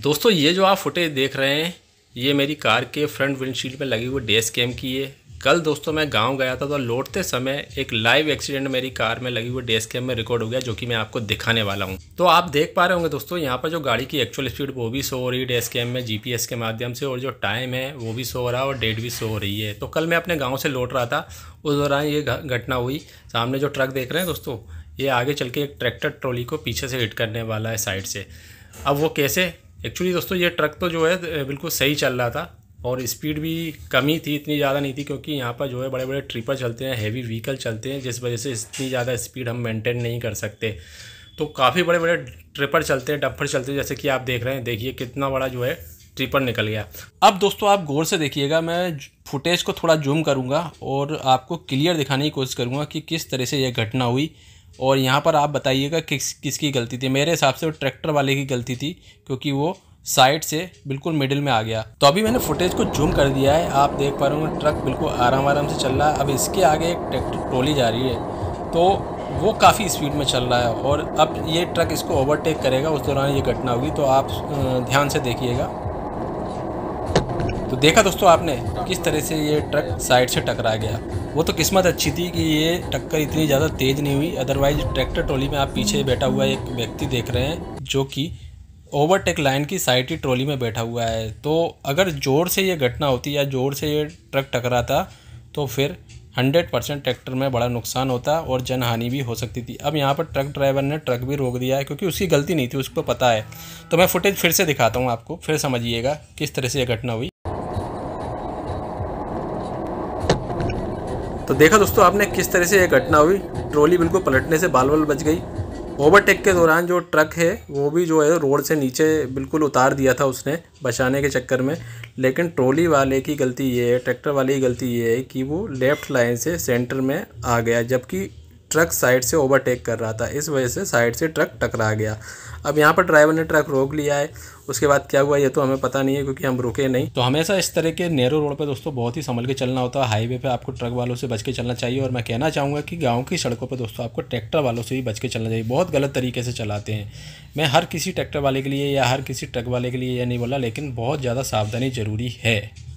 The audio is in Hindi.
दोस्तों ये जो आप फुटेज देख रहे हैं ये मेरी कार के फ्रंट विंडशील्ड में लगी हुई डेस कैम की है कल दोस्तों मैं गांव गया था तो लौटते समय एक लाइव एक्सीडेंट मेरी कार में लगी हुई डेस्क कैम में रिकॉर्ड हो गया जो कि मैं आपको दिखाने वाला हूं तो आप देख पा रहे होंगे दोस्तों यहां पर जो गाड़ी की एक्चुअल स्पीड वो भी सो हो रही है डेस्क कैम में जी के माध्यम से और जो टाइम है वो भी सो रहा है और डेट भी सो हो रही है तो कल मैं अपने गाँव से लौट रहा था उस दौरान ये घटना हुई सामने जो ट्रक देख रहे हैं दोस्तों ये आगे चल के एक ट्रैक्टर ट्रॉली को पीछे से हिट करने वाला है साइड से अब वो कैसे एक्चुअली दोस्तों ये ट्रक तो जो है बिल्कुल सही चल रहा था और स्पीड भी कमी थी इतनी ज़्यादा नहीं थी क्योंकि यहाँ पर जो है बड़े बड़े ट्रिपर चलते हैं हैवी व्हीकल चलते हैं जिस वजह से इतनी ज़्यादा स्पीड हम मेंटेन नहीं कर सकते तो काफ़ी बड़े बड़े ट्रिपर चलते हैं डफर चलते हैं जैसे कि आप देख रहे हैं देखिए कितना बड़ा जो है ट्रिपर निकल गया अब दोस्तों आप गौर से देखिएगा मैं फुटेज को थोड़ा जूम करूँगा और आपको क्लियर दिखाने की कोशिश करूँगा कि किस तरह से यह घटना हुई और यहाँ पर आप बताइएगा किस किसकी गलती थी मेरे हिसाब से वो ट्रैक्टर वाले की गलती थी क्योंकि वो साइड से बिल्कुल मिडिल में आ गया तो अभी मैंने फुटेज को जूम कर दिया है आप देख पा रहे हो ट्रक बिल्कुल आराम आराम से चल रहा है अब इसके आगे एक ट्रैक्टर ट्रोली जा रही है तो वो काफ़ी स्पीड में चल रहा है और अब ये ट्रक इसको ओवरटेक करेगा उस दौरान ये घटना होगी तो आप ध्यान से देखिएगा तो देखा दोस्तों आपने किस तरह से ये ट्रक साइड से टकरा गया वो तो किस्मत अच्छी थी कि ये टक्कर इतनी ज़्यादा तेज़ नहीं हुई अदरवाइज ट्रैक्टर ट्रॉली में आप पीछे बैठा हुआ एक व्यक्ति देख रहे हैं जो कि ओवरटेक लाइन की साइड ही ट्रॉली में बैठा हुआ है तो अगर ज़ोर से ये घटना होती या ज़ोर से ये ट्रक टकराता तो फिर हंड्रेड परसेंट ट्रैक्टर में बड़ा नुकसान होता और जनहानि भी हो सकती थी अब यहाँ पर ट्रक ड्राइवर ने ट्रक भी रोक दिया है क्योंकि उसकी गलती नहीं थी उसको पता है तो मैं फुटेज फिर से दिखाता हूँ आपको फिर समझिएगा किस तरह से यह घटना हुई तो देखा दोस्तों आपने किस तरह से ये घटना हुई ट्रॉली बिल्कुल पलटने से बाल बाल बच गई ओवरटेक के दौरान जो ट्रक है वो भी जो है रोड से नीचे बिल्कुल उतार दिया था उसने बचाने के चक्कर में लेकिन ट्रॉली वाले की गलती ये है ट्रैक्टर वाले की गलती ये है कि वो लेफ़्ट लाइन से सेंटर में आ गया जबकि ट्रक साइड से ओवरटेक कर रहा था इस वजह से साइड से ट्रक टकरा गया अब यहाँ पर ड्राइवर ने ट्रक रोक लिया है उसके बाद क्या हुआ ये तो हमें पता नहीं है क्योंकि हम रुके नहीं तो हमेशा इस तरह के नेहरू रोड पर दोस्तों बहुत ही संभल के चलना होता है हाईवे पे आपको ट्रक वालों से बच के चलना चाहिए और मैं कहना चाहूँगा कि गाँव की सड़कों पर दोस्तों आपको ट्रैक्टर वालों से ही बच के चलना चाहिए बहुत गलत तरीके से चलाते हैं मैं हर किसी ट्रैक्टर वाले के लिए या हर किसी ट्रक वाले के लिए यह नहीं बोला लेकिन बहुत ज़्यादा सावधानी ज़रूरी है